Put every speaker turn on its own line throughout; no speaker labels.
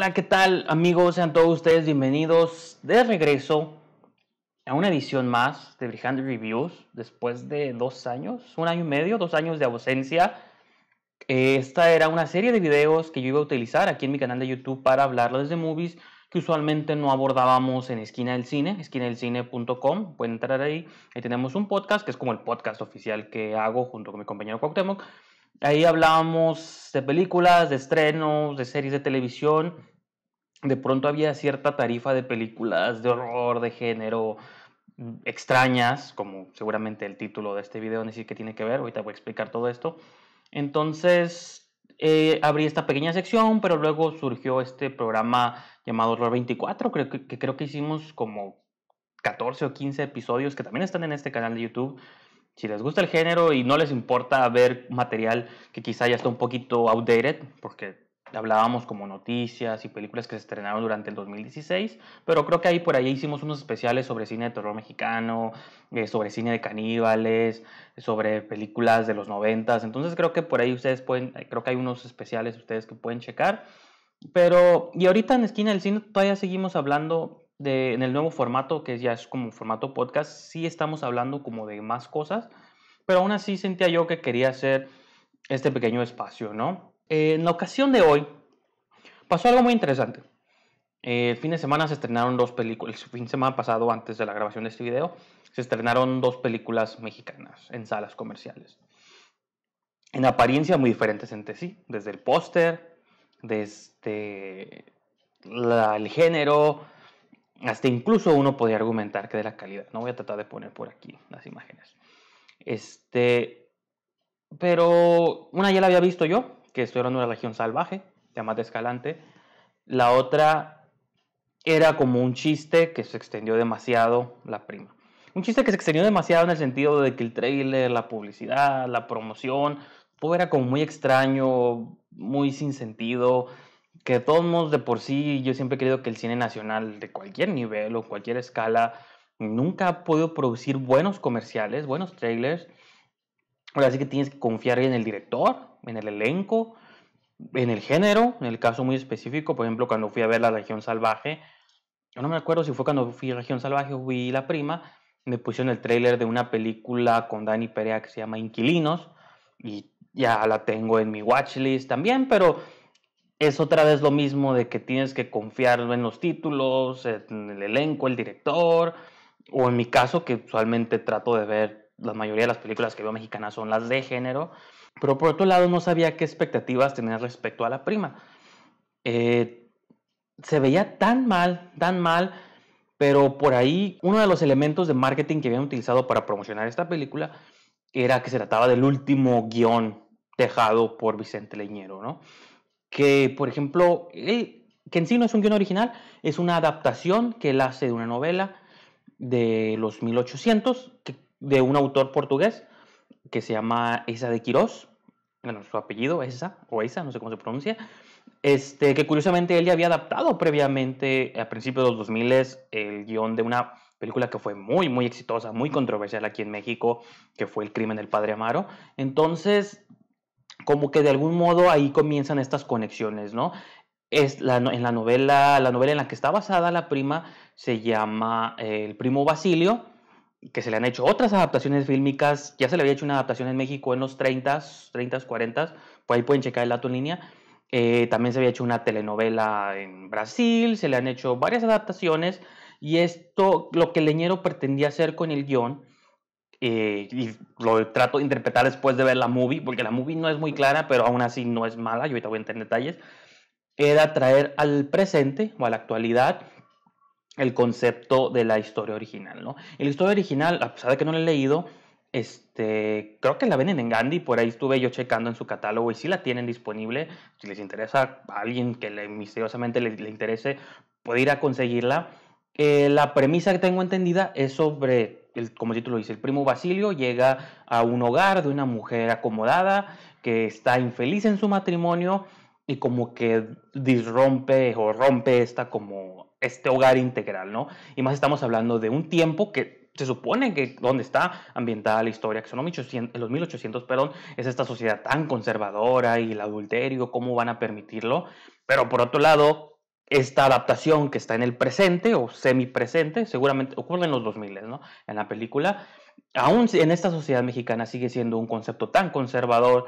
Hola, ¿qué tal amigos? Sean todos ustedes bienvenidos de regreso a una edición más de Brihand Reviews después de dos años, un año y medio, dos años de ausencia. Eh, esta era una serie de videos que yo iba a utilizar aquí en mi canal de YouTube para hablarles de movies que usualmente no abordábamos en Esquina del Cine, esquinadelcine.com, pueden entrar ahí, ahí tenemos un podcast que es como el podcast oficial que hago junto con mi compañero Cuauhtémoc, Ahí hablábamos de películas, de estrenos, de series de televisión de pronto había cierta tarifa de películas de horror, de género, mm, extrañas, como seguramente el título de este video ni siquiera tiene que ver, ahorita voy a explicar todo esto. Entonces, eh, abrí esta pequeña sección, pero luego surgió este programa llamado Horror 24, que, que, creo que hicimos como 14 o 15 episodios que también están en este canal de YouTube. Si les gusta el género y no les importa ver material que quizá ya está un poquito outdated, porque hablábamos como noticias y películas que se estrenaron durante el 2016, pero creo que ahí por ahí hicimos unos especiales sobre cine de terror mexicano, eh, sobre cine de caníbales, sobre películas de los noventas, entonces creo que por ahí ustedes pueden, eh, creo que hay unos especiales ustedes que pueden checar, pero y ahorita en Esquina del Cine todavía seguimos hablando de, en el nuevo formato que ya es como formato podcast, sí estamos hablando como de más cosas, pero aún así sentía yo que quería hacer este pequeño espacio, ¿no? Eh, en la ocasión de hoy pasó algo muy interesante. Eh, el fin de semana se estrenaron dos películas, el fin de semana pasado, antes de la grabación de este video, se estrenaron dos películas mexicanas en salas comerciales. En apariencia muy diferentes entre sí, desde el póster, desde el género, hasta incluso uno podría argumentar que de la calidad. No voy a tratar de poner por aquí las imágenes. Este, pero una ya la había visto yo, que esto era una región salvaje, llamada Escalante. La otra era como un chiste que se extendió demasiado la prima. Un chiste que se extendió demasiado en el sentido de que el trailer, la publicidad, la promoción, todo era como muy extraño, muy sin sentido, que de todos modos de por sí yo siempre he creído que el cine nacional de cualquier nivel o cualquier escala nunca ha podido producir buenos comerciales, buenos trailers, Ahora sí que tienes que confiar en el director, en el elenco, en el género, en el caso muy específico, por ejemplo, cuando fui a ver La Región Salvaje, yo no me acuerdo si fue cuando fui a Región Salvaje o vi La Prima, me pusieron el tráiler de una película con Dani Perea que se llama Inquilinos y ya la tengo en mi watchlist también, pero es otra vez lo mismo de que tienes que confiar en los títulos, en el elenco, el director, o en mi caso que usualmente trato de ver la mayoría de las películas que veo mexicanas son las de género, pero por otro lado no sabía qué expectativas tener respecto a la prima. Eh, se veía tan mal, tan mal, pero por ahí uno de los elementos de marketing que habían utilizado para promocionar esta película era que se trataba del último guión tejado por Vicente Leñero, ¿no? Que, por ejemplo, que en sí no es un guión original, es una adaptación que él hace de una novela de los 1800, que de un autor portugués que se llama Esa de Quirós, bueno, su apellido, Esa, o Esa, no sé cómo se pronuncia, este, que curiosamente él ya había adaptado previamente, a principios de los 2000, el guión de una película que fue muy, muy exitosa, muy controversial aquí en México, que fue El crimen del padre Amaro. Entonces, como que de algún modo ahí comienzan estas conexiones, ¿no? Es la, en la novela, la novela en la que está basada la prima se llama eh, El primo Basilio que se le han hecho otras adaptaciones fílmicas, ya se le había hecho una adaptación en México en los 30s, 30s, 40s, por ahí pueden checar el dato en línea. Eh, también se había hecho una telenovela en Brasil, se le han hecho varias adaptaciones y esto, lo que Leñero pretendía hacer con el guión, eh, y lo trato de interpretar después de ver la movie, porque la movie no es muy clara, pero aún así no es mala, yo ahorita voy a entrar en detalles, era traer al presente o a la actualidad el concepto de la historia original, ¿no? la historia original, a pesar de que no la he leído, este, creo que la venden en Gandhi, por ahí estuve yo checando en su catálogo y sí la tienen disponible. Si les interesa a alguien que misteriosamente le, interese, puede ir a conseguirla. Eh, la premisa que tengo entendida es sobre, el, como el título dice, el primo Basilio llega a un hogar de una mujer acomodada que está infeliz en su matrimonio y como que disrompe o rompe esta como este hogar integral, ¿no? Y más estamos hablando de un tiempo que se supone que donde está ambientada la historia, que son los 1800, perdón, es esta sociedad tan conservadora y el adulterio, ¿cómo van a permitirlo? Pero por otro lado, esta adaptación que está en el presente o semipresente, seguramente ocurre en los 2000, ¿no? En la película, aún en esta sociedad mexicana sigue siendo un concepto tan conservador,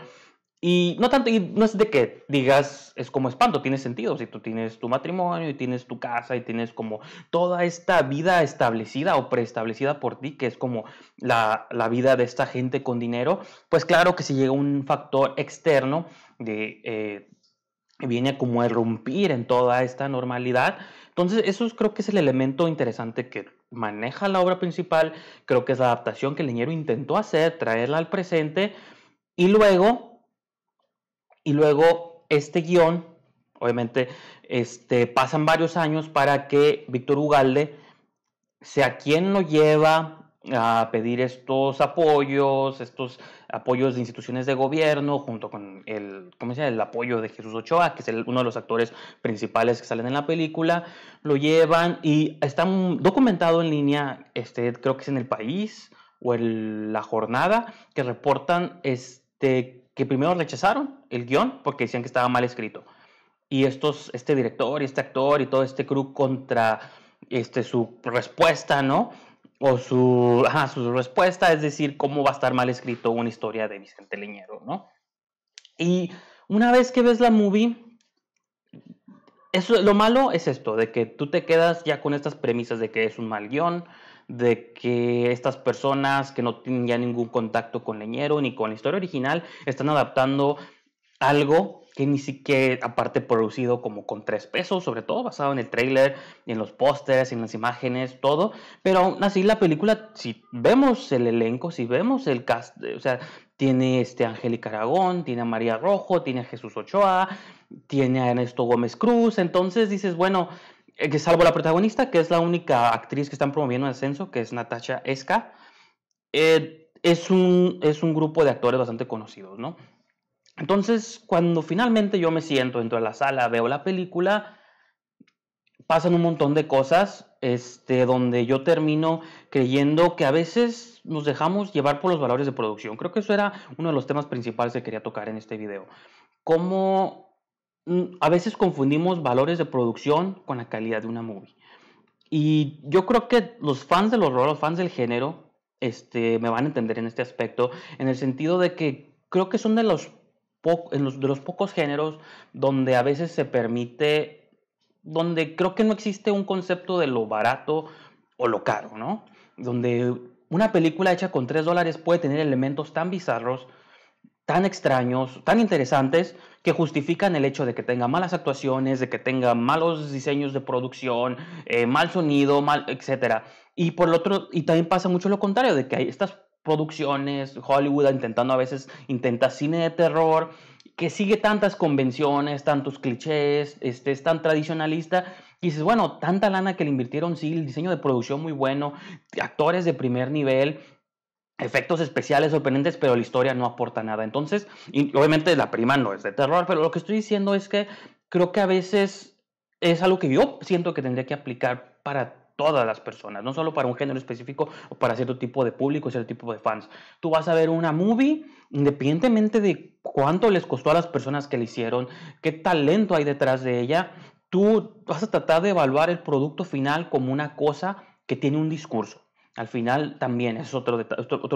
y no tanto, y no es de que digas, es como espanto, tiene sentido. Si tú tienes tu matrimonio y tienes tu casa y tienes como toda esta vida establecida o preestablecida por ti, que es como la, la vida de esta gente con dinero, pues claro que si llega un factor externo de... Eh, viene como a irrumpir en toda esta normalidad. Entonces, eso creo que es el elemento interesante que maneja la obra principal, creo que es la adaptación que el Leñero intentó hacer, traerla al presente, y luego y luego este guión, obviamente, este, pasan varios años para que Víctor Ugalde sea quien lo lleva a pedir estos apoyos, estos apoyos de instituciones de gobierno, junto con el, ¿cómo se el apoyo de Jesús Ochoa, que es uno de los actores principales que salen en la película, lo llevan y está documentado en línea, este, creo que es en el país o en la jornada, que reportan este, que primero rechazaron el guión porque decían que estaba mal escrito. Y estos, este director y este actor y todo este crew contra este, su respuesta, ¿no? O su, ajá, su respuesta, es decir, cómo va a estar mal escrito una historia de Vicente Leñero, ¿no? Y una vez que ves la movie, eso, lo malo es esto, de que tú te quedas ya con estas premisas de que es un mal guión, de que estas personas que no tienen ya ningún contacto con Leñero ni con la historia original están adaptando algo que ni siquiera, aparte producido como con tres pesos, sobre todo basado en el trailer, en los pósters, en las imágenes, todo. Pero aún así la película, si vemos el elenco, si vemos el cast, o sea, tiene este Angélica Aragón, tiene a María Rojo, tiene a Jesús Ochoa, tiene a Ernesto Gómez Cruz. Entonces dices, bueno, eh, que salvo la protagonista, que es la única actriz que están promoviendo el ascenso, que es Natasha Esca, eh, es, un, es un grupo de actores bastante conocidos, ¿no? Entonces, cuando finalmente yo me siento, dentro de la sala, veo la película, pasan un montón de cosas este, donde yo termino creyendo que a veces nos dejamos llevar por los valores de producción. Creo que eso era uno de los temas principales que quería tocar en este video. Cómo mm, a veces confundimos valores de producción con la calidad de una movie. Y yo creo que los fans del horror, los fans del género, este, me van a entender en este aspecto, en el sentido de que creo que son de los, de los pocos géneros donde a veces se permite donde creo que no existe un concepto de lo barato o lo caro, ¿no? Donde una película hecha con 3 dólares puede tener elementos tan bizarros, tan extraños, tan interesantes, que justifican el hecho de que tenga malas actuaciones, de que tenga malos diseños de producción, eh, mal sonido, mal, etc. Y por lo otro, y también pasa mucho lo contrario, de que hay estas producciones, Hollywood intentando a veces, intenta cine de terror, que sigue tantas convenciones, tantos clichés, este, es tan tradicionalista. Y dices, bueno, tanta lana que le invirtieron, sí, el diseño de producción muy bueno, actores de primer nivel, efectos especiales sorprendentes, pero la historia no aporta nada. Entonces, obviamente la prima no es de terror, pero lo que estoy diciendo es que creo que a veces es algo que yo siento que tendría que aplicar para todas las personas, no solo para un género específico o para cierto tipo de público, cierto tipo de fans. Tú vas a ver una movie independientemente de cuánto les costó a las personas que la hicieron, qué talento hay detrás de ella, tú vas a tratar de evaluar el producto final como una cosa que tiene un discurso. Al final también es otro de,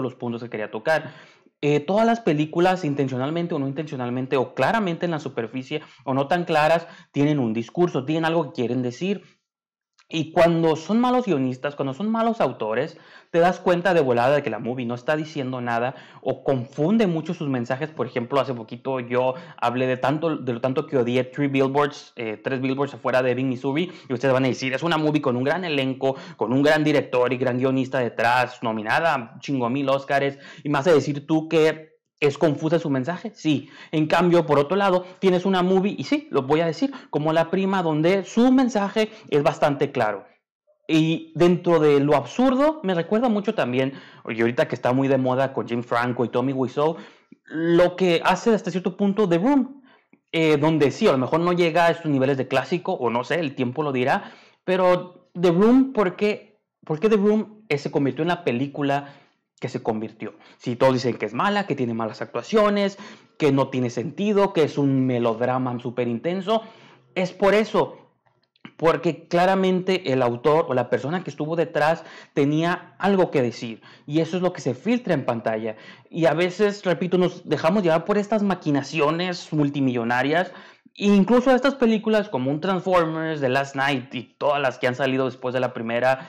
los puntos que quería tocar. Eh, todas las películas, intencionalmente o no intencionalmente, o claramente en la superficie o no tan claras, tienen un discurso, tienen algo que quieren decir, y cuando son malos guionistas, cuando son malos autores, te das cuenta de volada de que la movie no está diciendo nada o confunde mucho sus mensajes. Por ejemplo, hace poquito yo hablé de tanto de lo tanto que odié Three Billboards, eh, tres Billboards afuera de Ebbing, Missouri, y ustedes van a decir es una movie con un gran elenco, con un gran director y gran guionista detrás, nominada a chingo mil Óscares, y más a decir tú que ¿Es confusa su mensaje? Sí. En cambio, por otro lado, tienes una movie, y sí, lo voy a decir, como la prima, donde su mensaje es bastante claro. Y dentro de lo absurdo, me recuerda mucho también, y ahorita que está muy de moda con Jim Franco y Tommy Wiseau, lo que hace hasta cierto punto The Room, eh, donde sí, a lo mejor no llega a estos niveles de clásico, o no sé, el tiempo lo dirá, pero The Room, ¿por qué, ¿Por qué The Room eh, se convirtió en la película que se convirtió. Si todos dicen que es mala, que tiene malas actuaciones, que no tiene sentido, que es un melodrama súper intenso, es por eso. Porque claramente el autor o la persona que estuvo detrás tenía algo que decir. Y eso es lo que se filtra en pantalla. Y a veces, repito, nos dejamos llevar por estas maquinaciones multimillonarias e incluso estas películas como un Transformers, The Last Night y todas las que han salido después de la primera,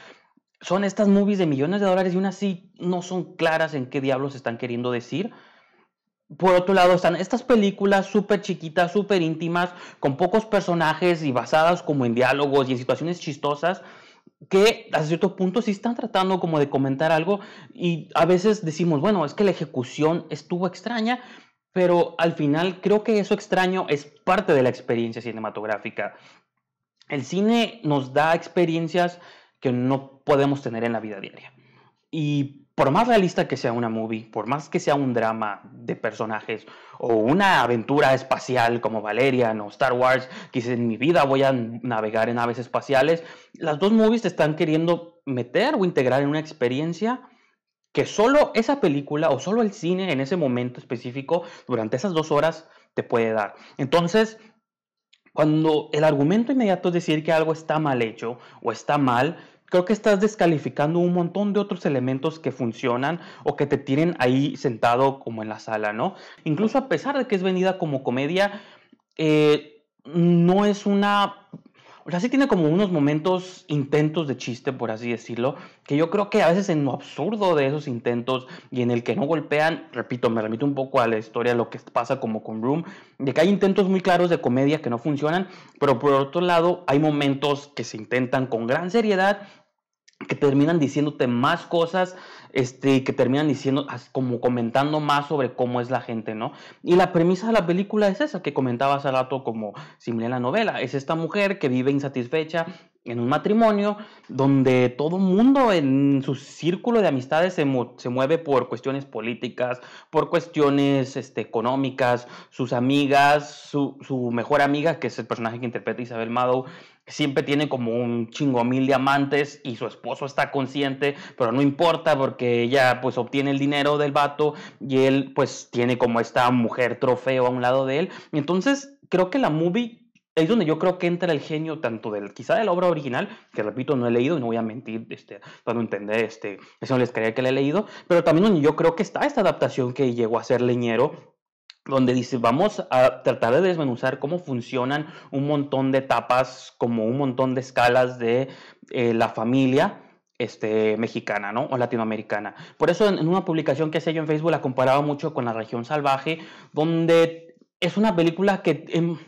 son estas movies de millones de dólares y aún así no son claras en qué diablos están queriendo decir. Por otro lado están estas películas súper chiquitas, súper íntimas, con pocos personajes y basadas como en diálogos y en situaciones chistosas, que a cierto punto sí están tratando como de comentar algo y a veces decimos, bueno, es que la ejecución estuvo extraña, pero al final creo que eso extraño es parte de la experiencia cinematográfica. El cine nos da experiencias que no podemos tener en la vida diaria. Y por más realista que sea una movie, por más que sea un drama de personajes o una aventura espacial como Valerian o Star Wars, que en mi vida voy a navegar en aves espaciales, las dos movies te están queriendo meter o integrar en una experiencia que solo esa película o solo el cine en ese momento específico, durante esas dos horas, te puede dar. Entonces, cuando el argumento inmediato es decir que algo está mal hecho o está mal, creo que estás descalificando un montón de otros elementos que funcionan o que te tienen ahí sentado como en la sala, ¿no? Incluso a pesar de que es venida como comedia, eh, no es una o sea, sí tiene como unos momentos, intentos de chiste, por así decirlo, que yo creo que a veces en lo absurdo de esos intentos y en el que no golpean, repito, me remito un poco a la historia, lo que pasa como con Room, de que hay intentos muy claros de comedia que no funcionan, pero por otro lado hay momentos que se intentan con gran seriedad que terminan diciéndote más cosas, este, que terminan diciendo, como comentando más sobre cómo es la gente, ¿no? Y la premisa de la película es esa que comentabas al rato como similar en la novela, es esta mujer que vive insatisfecha en un matrimonio donde todo el mundo en su círculo de amistades se, mueve por cuestiones políticas, por cuestiones este, económicas, sus amigas, su, mejor amiga, que es el personaje que interpreta Isabel Maddow, siempre tiene como un chingo mil diamantes y su esposo está consciente, pero no importa porque ella pues obtiene el dinero del vato y él pues tiene como esta mujer trofeo a un lado de él. Entonces creo que la movie es donde yo creo que entra el genio tanto del quizá de la obra original, que repito, no he leído y no voy a mentir, este, para no entender, este, eso no les creía que le he leído, pero también donde yo creo que está esta adaptación que llegó a ser Leñero donde dice, vamos a tratar de desmenuzar cómo funcionan un montón de etapas, como un montón de escalas de eh, la familia este, mexicana o latinoamericana. Por eso en, una publicación que hice yo en Facebook la comparaba mucho con La región salvaje, donde es una película que... Em,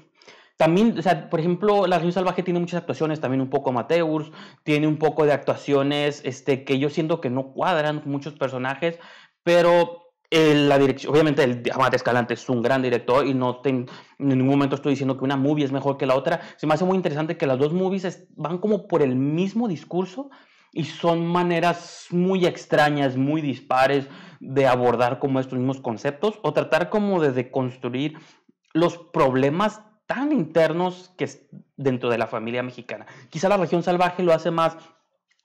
también, o sea, por ejemplo, La Región Salvaje tiene muchas actuaciones, también un poco amateurs, tiene un poco de actuaciones este, que yo siento que no cuadran muchos personajes, pero la dirección, obviamente el Amate Escalante es un gran director y no en ningún momento estoy diciendo que una movie es mejor que la otra. Se me hace muy interesante que las dos movies van como por el mismo discurso y son maneras muy extrañas, muy dispares de abordar como estos mismos conceptos o tratar como de deconstruir los problemas tan internos que es dentro de la familia mexicana. Quizá la región salvaje lo hace más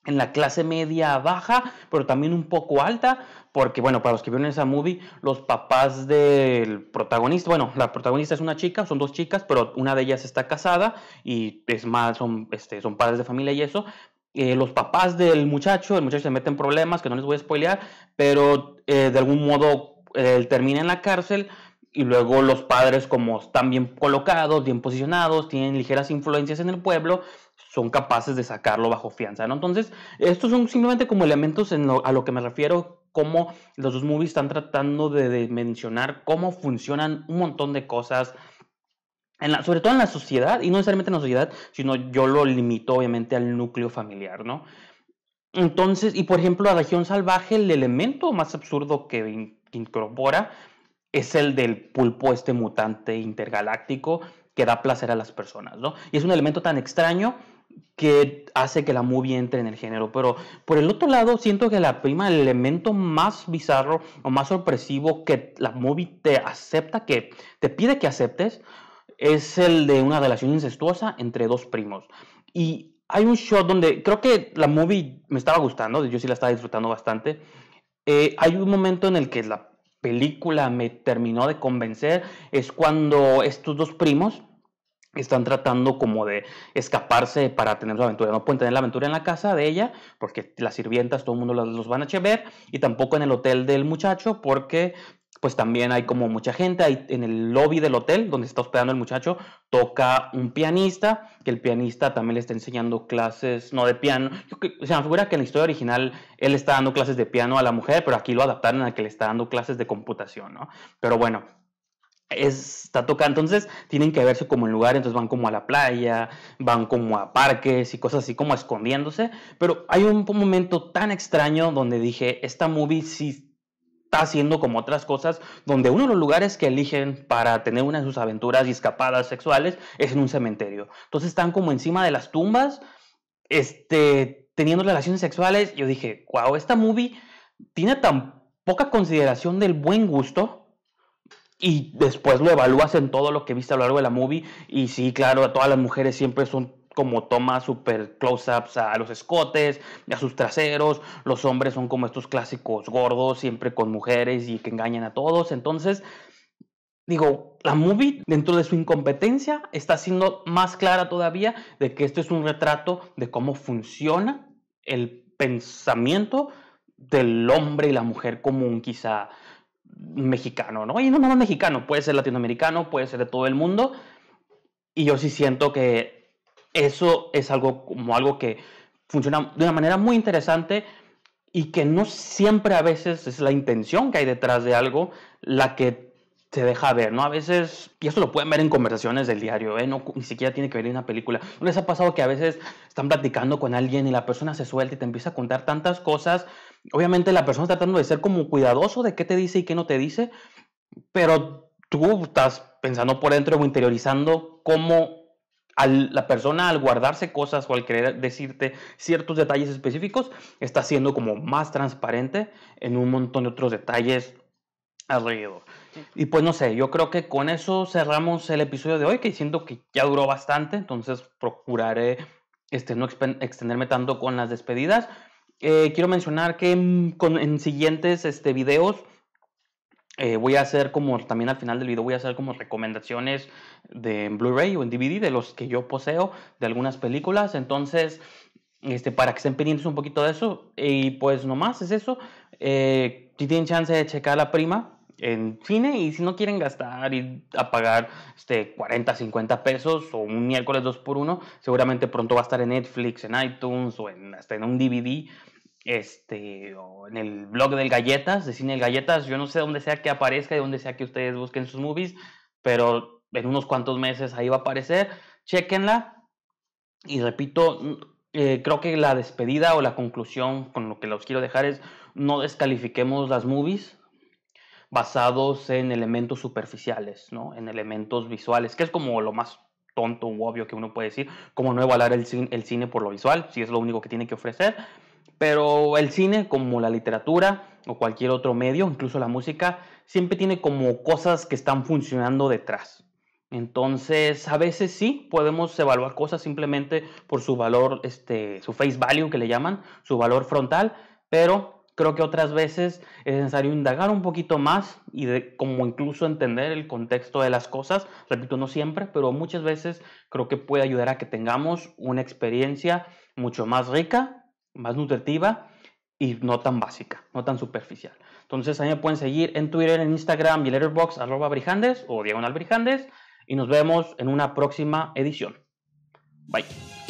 en la clase media baja, pero también un poco alta, porque bueno, para los que vieron esa movie, los papás del protagonista, bueno, la protagonista es una chica, son dos chicas, pero una de ellas está casada y es más, son, este, son padres de familia y eso. Eh, los papás del muchacho, el muchacho se mete en problemas, que no les voy a spoilear, pero eh, de algún modo él termina en la cárcel y luego los padres como están bien colocados, bien posicionados, tienen ligeras influencias en el pueblo, son capaces de sacarlo bajo fianza, ¿no? Entonces, estos son simplemente como elementos en a lo que me refiero, cómo los dos movies están tratando de, mencionar cómo funcionan un montón de cosas, en la, sobre todo en la sociedad, y no necesariamente en la sociedad, sino yo lo limito obviamente al núcleo familiar, ¿no? Entonces, y por ejemplo, la región salvaje, el elemento más absurdo que, que incorpora es el del pulpo, este mutante intergaláctico que da placer a las personas, ¿no? Y es un elemento tan extraño que hace que la movie entre en el género. Pero por el otro lado, siento que la prima, el elemento más bizarro o más sorpresivo que la movie te acepta, que te pide que aceptes, es el de una relación incestuosa entre dos primos. Y hay un shot donde creo que la movie me estaba gustando, yo sí la estaba disfrutando bastante. Eh, hay un momento en el que la película me terminó de convencer, es cuando estos dos primos, están tratando como de escaparse para tener su aventura. No pueden tener la aventura en la casa de ella, porque las sirvientas, todo el mundo los, van a chever, y tampoco en el hotel del muchacho, porque pues también hay como mucha gente, hay, en el lobby del hotel donde está hospedando el muchacho, toca un pianista, que el pianista también le está enseñando clases, no de piano, Se o me figura que en la historia original él está dando clases de piano a la mujer, pero aquí lo adaptaron a que le está dando clases de computación, ¿no? Pero bueno, está tocando, entonces tienen que verse como en lugar, entonces van como a la playa, van como a parques y cosas así como escondiéndose, pero hay un momento tan extraño donde dije, esta movie sí está haciendo como otras cosas, donde uno de los lugares que eligen para tener una de sus aventuras y escapadas sexuales es en un cementerio, entonces están como encima de las tumbas, este, teniendo relaciones sexuales, yo dije, wow, esta movie tiene tan poca consideración del buen gusto, y después lo evalúas en todo lo que viste a lo largo de la movie. Y sí, claro, todas las mujeres siempre son como tomas super close-ups a los escotes, a sus traseros. Los hombres son como estos clásicos gordos, siempre con mujeres y que engañan a todos. Entonces, digo, la movie, dentro de su incompetencia, está siendo más clara todavía de que esto es un retrato de cómo funciona el pensamiento del hombre y la mujer común, quizá mexicano, ¿no? Y no solo mexicano, puede ser latinoamericano, puede ser de todo el mundo. Y yo sí siento que eso es algo como algo que funciona de una manera muy interesante y que no siempre a veces es la intención que hay detrás de algo la que se deja ver, ¿no? A veces, y esto lo pueden ver en conversaciones del diario, ¿eh? No, ni siquiera tiene que ver en una película. ¿No les ha pasado que a veces están platicando con alguien y la persona se suelta y te empieza a contar tantas cosas? Obviamente la persona está tratando de ser como cuidadoso de qué te dice y qué no te dice, pero tú estás pensando por dentro o interiorizando cómo al, la persona al guardarse cosas o al querer decirte ciertos detalles específicos está siendo como más transparente en un montón de otros detalles alrededor. Y pues no sé, yo creo que con eso cerramos el episodio de hoy, que siento que ya duró bastante, entonces procuraré este, no extenderme tanto con las despedidas. Eh, quiero mencionar que en, siguientes este, videos eh, voy a hacer como, también al final del video voy a hacer como recomendaciones de Blu-ray o en DVD de los que yo poseo, de algunas películas, entonces... Este, para que estén pendientes un poquito de eso. Y pues nomás es eso. Eh, si tienen chance de checar la prima, en cine y si no quieren gastar y a pagar este, 40, 50 pesos o un miércoles 2 por 1 seguramente pronto va a estar en Netflix, en iTunes o en, hasta en un DVD. Este, o en el blog del Galletas, de Cine del Galletas, yo no sé dónde sea que aparezca y dónde sea que ustedes busquen sus movies, pero en unos cuantos meses ahí va a aparecer. Chequenla. Y repito, mm, eh, creo que la despedida o la conclusión con lo que los quiero dejar es no descalifiquemos las movies, basados en elementos superficiales, ¿no? en elementos visuales, que es como lo más tonto u obvio que uno puede decir, como no evaluar el, cine, por lo visual, si es lo único que tiene que ofrecer, pero el cine, como la literatura o cualquier otro medio, incluso la música, siempre tiene como cosas que están funcionando detrás. Entonces, a veces sí podemos evaluar cosas simplemente por su valor, este, su face value que le llaman, su valor frontal, pero Creo que otras veces es necesario indagar un poquito más y como incluso entender el contexto de las cosas. Repito, no siempre, pero muchas veces creo que puede ayudar a que tengamos una experiencia mucho más rica, más nutritiva y no tan básica, no tan superficial. Entonces, ahí me pueden seguir en Twitter, en Instagram y Letterboxd, arroba Brijandes o Diagonal Brijandes. Y nos vemos en una próxima edición. Bye.